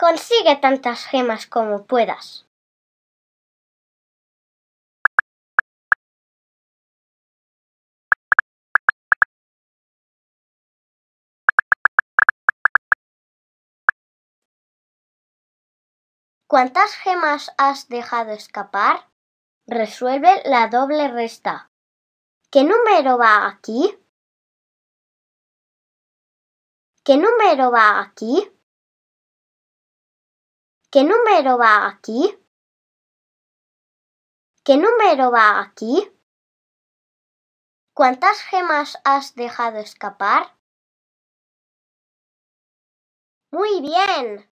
Consigue tantas gemas como puedas. ¿Cuántas gemas has dejado escapar? Resuelve la doble resta. ¿Qué número va aquí? ¿Qué número va aquí? ¿Qué número va aquí? ¿Qué número va aquí? ¿Cuántas gemas has dejado escapar? Muy bien.